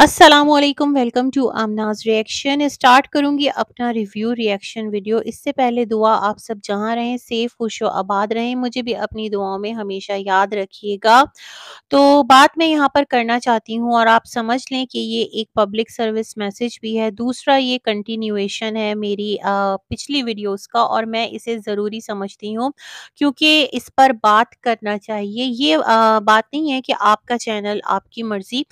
Aslam welcome to Aamnaz reaction start करूंगी अपना review reaction video इससे पहले दुआ आप सब जहां रहें सेफ खुश आबाद रहें मुझे भी अपनी दुआओं में हमेशा याद रखिएगा तो बात मैं यहां पर करना चाहती हूं और आप समझ लें कि ये एक पब्लिक सर्विस मैसेज भी है दूसरा ये कंटिन्यूएशन है मेरी आ, पिछली वीडियोज़ का और मैं इसे ज़रूरी समझती हूँ क्योंकि इस पर बात करना चाहिए ये आ, बात नहीं है कि आपका चैनल आपकी मर्ज़ी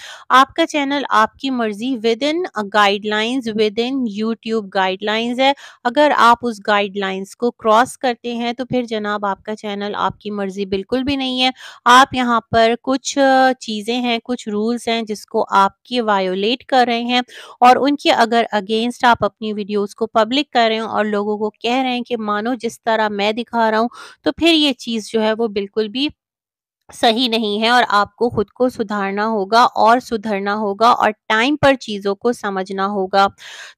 आपका चैनल आपकी मर्जी within guidelines within YouTube guidelines है अगर आप उस गाइडलाइंस को क्रॉस करते हैं तो फिर जनाब आपका चैनल आपकी मर्जी बिल्कुल भी नहीं है आप यहाँ पर कुछ चीज़ें हैं कुछ रूल्स हैं जिसको आपके वायोलेट कर रहे हैं और उनके अगर अगेंस्ट आप अपनी वीडियोज़ को पब्लिक कर रहे हो और लोगों को कह रहे हैं कि मानो जिस तरह मैं दिखा रहा हूँ तो फिर ये चीज़ जो है वो बिल्कुल भी सही नहीं है और आपको खुद को सुधारना होगा और सुधरना होगा और टाइम पर चीज़ों को समझना होगा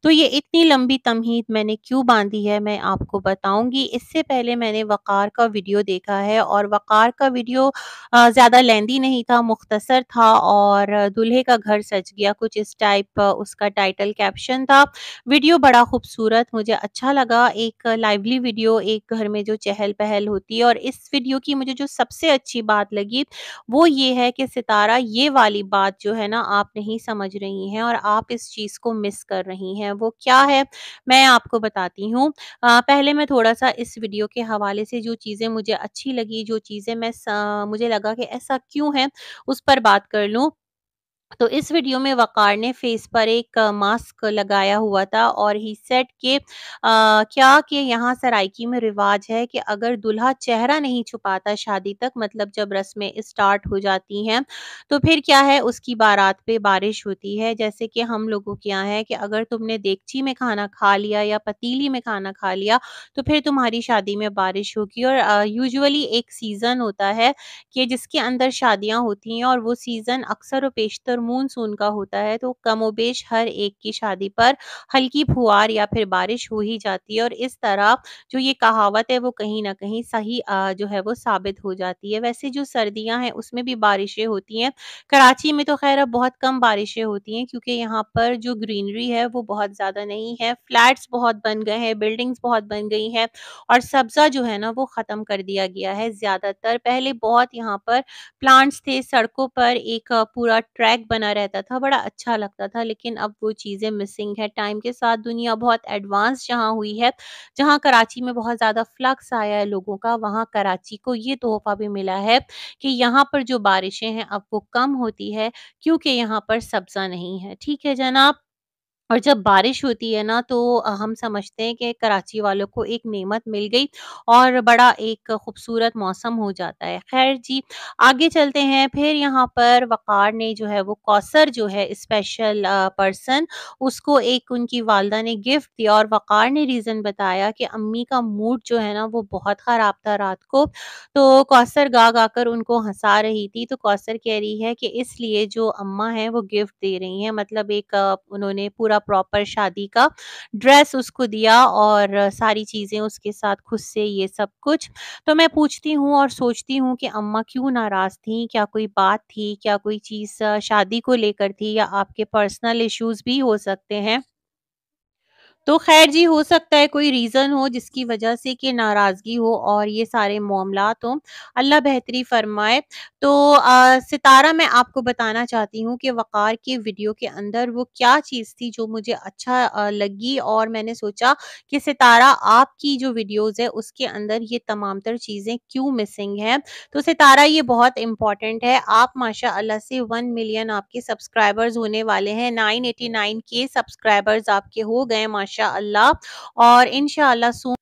तो ये इतनी लंबी तमहीद मैंने क्यों बांधी है मैं आपको बताऊंगी इससे पहले मैंने वक़ार का वीडियो देखा है और वक़ार का वीडियो ज़्यादा लेंदी नहीं था मुख्तसर था और दूल्हे का घर सज गया कुछ इस टाइप उसका टाइटल कैप्शन था वीडियो बड़ा खूबसूरत मुझे अच्छा लगा एक लाइवली वीडियो एक घर में जो चहल पहल होती है और इस वीडियो की मुझे जो सबसे अच्छी बात लगी वो ये है कि सितारा ये वाली बात जो है ना आप नहीं समझ रही हैं और आप इस चीज़ को मिस कर रही हैं वो क्या है मैं आपको बताती हूँ पहले मैं थोड़ा सा इस वीडियो के हवाले से जो चीज़ें मुझे अच्छी लगी जो चीज़ें मैं मुझे लगा कि ऐसा क्यों है उस पर बात कर लूँ तो इस वीडियो में वकार ने फेस पर एक मास्क लगाया हुआ था और ही सेट के आ, क्या कि यहाँ सराइकी में रिवाज है कि अगर दुल्हा चेहरा नहीं छुपाता शादी तक मतलब जब रस्में स्टार्ट हो जाती हैं तो फिर क्या है उसकी बारात पे बारिश होती है जैसे कि हम लोगों के यहाँ है कि अगर तुमने देगची में खाना खा लिया या पतीली में खाना खा लिया तो फिर तुम्हारी शादी में बारिश होगी और यूजली एक सीज़न होता है कि जिसके अंदर शादियाँ होती हैं और वो सीज़न अक्सर व पेशतर मूनसून का होता है तो कमोबेश हर एक की शादी पर हल्की फुहार या फिर बारिश हो ही जाती है और इस तरह जो ये कहावत है वो कहीं ना कहीं सही आ, जो है वो साबित हो जाती है वैसे जो सर्दियां हैं उसमें भी बारिशें होती हैं कराची में तो खैर अब बहुत कम बारिशें होती हैं क्योंकि यहाँ पर जो ग्रीनरी है वो बहुत ज़्यादा नहीं है फ्लैट्स बहुत बन गए हैं बिल्डिंग्स बहुत बन गई हैं और सब्जा जो है ना वो ख़त्म कर दिया गया है ज़्यादातर पहले बहुत यहाँ पर प्लांट्स थे सड़कों पर एक पूरा ट्रैक बना रहता था बड़ा अच्छा लगता था लेकिन अब वो चीज़ें मिसिंग है टाइम के साथ दुनिया बहुत एडवांस जहाँ हुई है जहाँ कराची में बहुत ज़्यादा फ्लक्स आया है लोगों का वहाँ कराची को ये तोहफा भी मिला है कि यहाँ पर जो बारिशें हैं अब वो कम होती है क्योंकि यहाँ पर सब्जा नहीं है ठीक है जनाब और जब बारिश होती है ना तो हम समझते हैं कि कराची वालों को एक नेमत मिल गई और बड़ा एक खूबसूरत मौसम हो जाता है। खैर जी, आगे चलते हैं फिर यहाँ पर वक़ार ने जो है वो कौसर जो है स्पेशल पर्सन उसको एक उनकी वालदा ने गिफ्ट दिया और वक़ार ने रीज़न बताया कि अम्मी का मूड जो है ना वो बहुत ख़राब था रात को, तो कौसर गा-गा कर उनको हंसा रही थी। तो कौसर कह रही है कि इसलिए जो अम्मा हैं वो गिफ्ट दे रही हैं मतलब एक उन्होंने पूरा प्रॉपर शादी का ड्रेस उसको दिया और सारी चीज़ें उसके साथ खुद से ये सब कुछ तो मैं पूछती हूँ और सोचती हूँ कि अम्मा क्यों नाराज़ थी क्या कोई बात थी क्या कोई चीज़ शादी को लेकर थी या आपके पर्सनल इश्यूज भी हो सकते हैं तो खैर जी हो सकता है कोई रीज़न हो जिसकी वजह से कि नाराज़गी हो और ये सारे मामला हो अल्लाह बेहतरी फ़रमाए। तो आ, सितारा मैं आपको बताना चाहती हूँ कि वक़ार के वीडियो के अंदर वो क्या चीज़ थी जो मुझे अच्छा आ, लगी और मैंने सोचा कि सितारा आपकी जो वीडियोज़ है उसके अंदर ये तमाम तर चीज़ें क्यों मिसिंग है तो सितारा ये बहुत इंपॉर्टेंट है। आप माशा से वन मिलियन आपके सब्सक्राइबर्स होने वाले हैं, नाइन के सब्सक्राइबर्स आपके हो गए माशा माशा और इन शून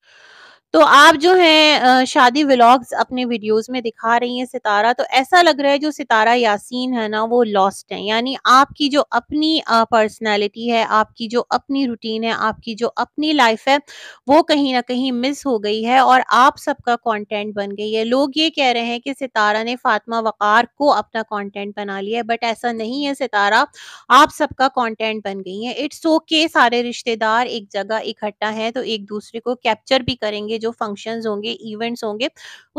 तो आप जो है शादी व्लॉग्स अपने वीडियोस में दिखा रही हैं सितारा तो ऐसा लग रहा है जो सितारा यासीन है ना वो लॉस्ट है यानी आपकी जो अपनी पर्सनालिटी है आपकी जो अपनी रूटीन है आपकी जो अपनी लाइफ है वो कहीं ना कहीं मिस हो गई है और आप सबका कंटेंट बन गई है लोग ये कह रहे हैं कि सितारा ने फातिमा वक़ार को अपना कॉन्टेंट बना लिया है बट ऐसा नहीं है सितारा आप सबका कॉन्टेंट बन गई है इट्स ओके सारे रिश्तेदार एक जगह इकट्ठा है तो एक दूसरे को कैप्चर भी करेंगे जो फंक्शन होंगे इवेंट्स होंगे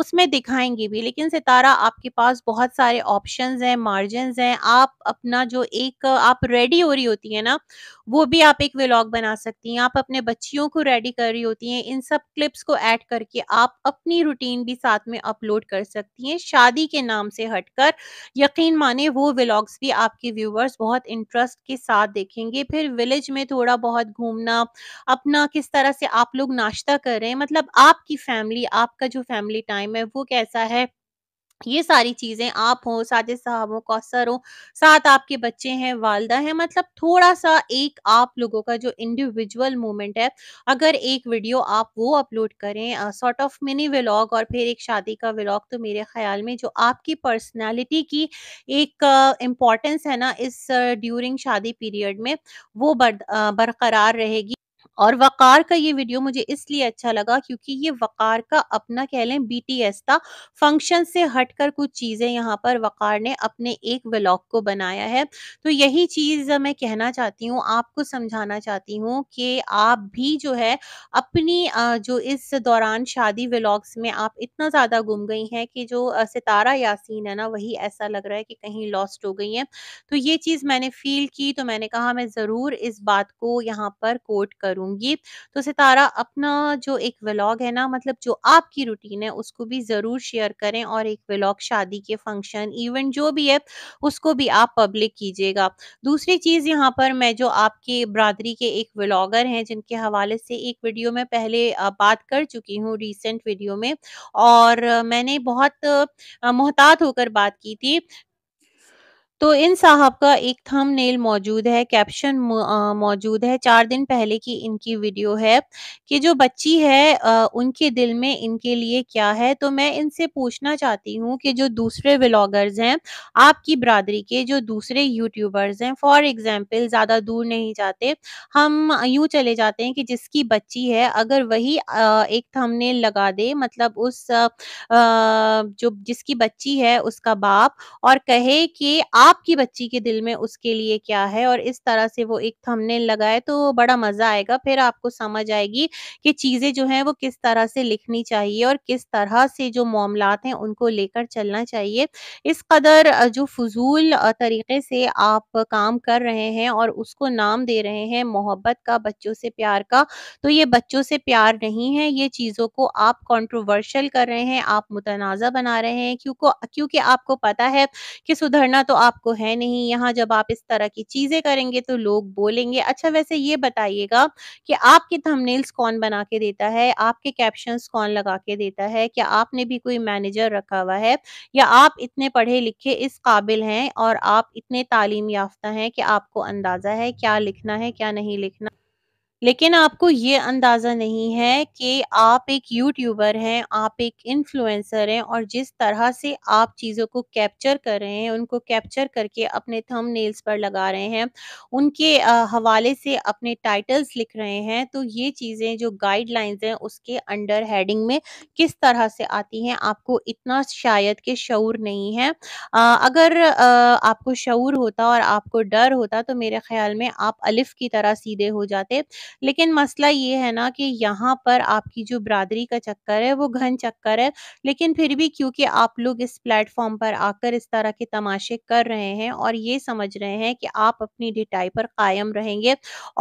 उसमें दिखाएंगे भी लेकिन सितारा आपके पास बहुत सारे ऑप्शन हैं मार्जिन हैं आप अपना जो एक आप रेडी हो रही होती है ना वो भी आप एक व्लॉग बना सकती हैं आप अपने बच्चियों को रेडी कर रही होती हैं इन सब क्लिप्स को ऐड करके आप अपनी रूटीन भी साथ में अपलोड कर सकती हैं शादी के नाम से हटकर यकीन माने वो व्लॉग्स भी आपके व्यूवर्स बहुत इंटरेस्ट के साथ देखेंगे फिर विलेज में थोड़ा बहुत घूमना अपना किस तरह से आप लोग नाश्ता कर रहे हैं मतलब आपकी फैमिली आपका जो फैमिली टाइम है वो कैसा है ये सारी चीजें आप हो साजिद साहब हो कौसर हो साथ आपके बच्चे हैं वालदा हैं मतलब थोड़ा सा एक आप लोगों का जो इंडिविजुअल मोमेंट है अगर एक वीडियो आप वो अपलोड करें सॉर्ट ऑफ मिनी व्लॉग और फिर एक शादी का व्लॉग तो मेरे ख्याल में जो आपकी पर्सनैलिटी की एक इम्पॉर्टेंस है ना इस ड्यूरिंग शादी पीरियड में वो बरकरार रहेगी और वकार का ये वीडियो मुझे इसलिए अच्छा लगा क्योंकि ये वकार का अपना कह लें बीटीएस था फंक्शन से हटकर कुछ चीजें यहाँ पर वकार ने अपने एक ब्लॉग को बनाया है तो यही चीज मैं कहना चाहती हूँ आपको समझाना चाहती हूँ कि आप भी जो है अपनी जो इस दौरान शादी व्लॉग्स में आप इतना ज्यादा गुम गई हैं कि जो सितारा यासीन है ना वही ऐसा लग रहा है कि कहीं लॉस्ट हो गई हैं तो ये चीज मैंने फील की तो मैंने कहा मैं जरूर इस बात को यहाँ पर कोट करूँ बताऊंगी तो सितारा अपना जो एक व्लॉग है ना मतलब जो आपकी रूटीन है उसको भी ज़रूर शेयर करें और एक व्लॉग शादी के फंक्शन इवेंट जो भी है उसको भी आप पब्लिक कीजिएगा दूसरी चीज़ यहाँ पर मैं जो आपके बरदरी के एक व्लॉगर हैं जिनके हवाले से एक वीडियो में पहले बात कर चुकी हूँ रिसेंट वीडियो में और मैंने बहुत मोहतात होकर बात की थी तो इन साहब का एक थम नेल मौजूद है कैप्शन मौजूद है चार दिन पहले की इनकी वीडियो है कि जो बच्ची है आ, उनके दिल में इनके लिए क्या है तो मैं इनसे पूछना चाहती हूँ कि जो दूसरे व्लॉगर्स हैं आपकी बरदरी के जो दूसरे यूट्यूबर्स हैं फॉर एग्जाम्पल ज़्यादा दूर नहीं जाते हम यूँ चले जाते हैं कि जिसकी बच्ची है अगर वही आ, एक नेल लगा दे मतलब उस आ, जो जिसकी बच्ची है उसका बाप और कहे कि आप आपकी बच्ची के दिल में उसके लिए क्या है और इस तरह से वो एक थंबनेल लगाए तो बड़ा मजा आएगा फिर आपको समझ आएगी कि चीजें जो हैं वो किस तरह से लिखनी चाहिए और किस तरह से जो मामलात हैं उनको लेकर चलना चाहिए इस कदर जो फजूल तरीके से आप काम कर रहे हैं और उसको नाम दे रहे हैं मोहब्बत का बच्चों से प्यार का तो ये बच्चों से प्यार नहीं है ये चीज़ों को आप कंट्रोवर्शियल कर रहे हैं आप मुतनाज़ा बना रहे हैं क्योंकि क्योंकि आपको पता है कि सुधरना तो आप आपको है नहीं यहाँ जब आप इस तरह की चीजें करेंगे तो लोग बोलेंगे अच्छा वैसे ये बताइएगा कि आपके थंबनेल्स कौन बना के देता है आपके कैप्शन कौन लगा के देता है क्या आपने भी कोई मैनेजर रखा हुआ है या आप इतने पढ़े लिखे इस काबिल हैं और आप इतने तालीम याफ्ता हैं कि आपको अंदाजा है क्या लिखना है क्या नहीं लिखना लेकिन आपको ये अंदाज़ा नहीं है कि आप एक यूट्यूबर हैं, आप एक इन्फ्लुएंसर हैं और जिस तरह से आप चीज़ों को कैप्चर कर रहे हैं, उनको कैप्चर करके अपने थम नेल्स पर लगा रहे हैं, उनके हवाले से अपने टाइटल्स लिख रहे हैं, तो ये चीज़ें जो गाइडलाइंस हैं, उसके अंडर हेडिंग में किस तरह से आती हैं, आपको इतना शायद के शूर नहीं है। आ, अगर आ, आपको शूर होता और आपको डर होता, तो मेरे ख़्याल में आप अलिफ़ की तरह सीधे हो जाते। लेकिन मसला ये है ना कि यहाँ पर आपकी जो बरदरी का चक्कर है वो घन चक्कर है लेकिन फिर भी क्योंकि आप लोग इस प्लेटफॉर्म पर आकर इस तरह के तमाशे कर रहे हैं और ये समझ रहे हैं कि आप अपनी डिटाई पर कायम रहेंगे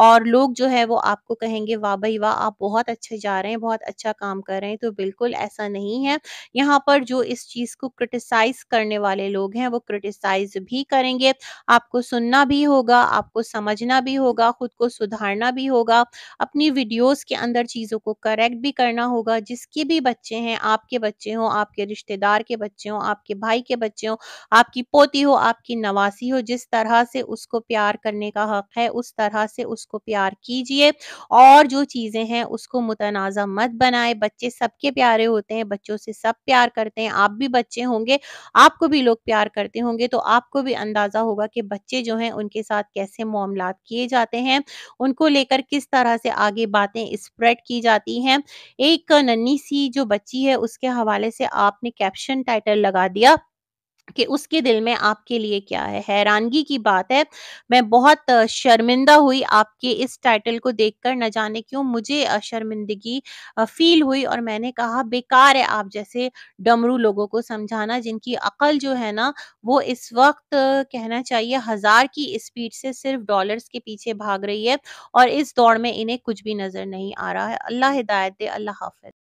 और लोग जो है वो आपको कहेंगे वाह भाई वाह आप बहुत अच्छे जा रहे हैं बहुत अच्छा काम कर रहे हैं तो बिल्कुल ऐसा नहीं है यहाँ पर जो इस चीज़ को क्रिटिसाइज करने वाले लोग हैं वो क्रिटिसाइज भी करेंगे आपको सुनना भी होगा आपको समझना भी होगा खुद को सुधारना भी होगा होगा अपनी वीडियोस के अंदर चीज़ों को करेक्ट भी करना होगा जिसके भी बच्चे हैं आपके बच्चे हों आपके रिश्तेदार के बच्चे हों आपके भाई के बच्चे हों आपकी पोती हो आपकी नवासी हो जिस तरह से उसको प्यार करने का हक है उस तरह से उसको प्यार कीजिए और जो चीज़ें हैं उसको मुतनाज मत बनाए बच्चे सबके प्यारे होते हैं बच्चों से सब प्यार करते हैं आप भी बच्चे होंगे आपको भी लोग प्यार करते होंगे तो आपको भी अंदाज़ा होगा कि बच्चे जो हैं उनके साथ कैसे मामला किए जाते हैं उनको लेकर किस तरह से आगे बातें स्प्रेड की जाती हैं एक नन्ही सी जो बच्ची है उसके हवाले से आपने कैप्शन टाइटल लगा दिया कि उसके दिल में आपके लिए क्या है हैरानगी की बात है मैं बहुत शर्मिंदा हुई आपके इस टाइटल को देखकर न जाने क्यों मुझे शर्मिंदगी फील हुई और मैंने कहा बेकार है आप जैसे डमरू लोगों को समझाना जिनकी अकल जो है ना वो इस वक्त कहना चाहिए हजार की स्पीड से सिर्फ डॉलर्स के पीछे भाग रही है और इस दौड़ में इन्हें कुछ भी नजर नहीं आ रहा है अल्लाह हिदायत दे अल्लाह हाफिज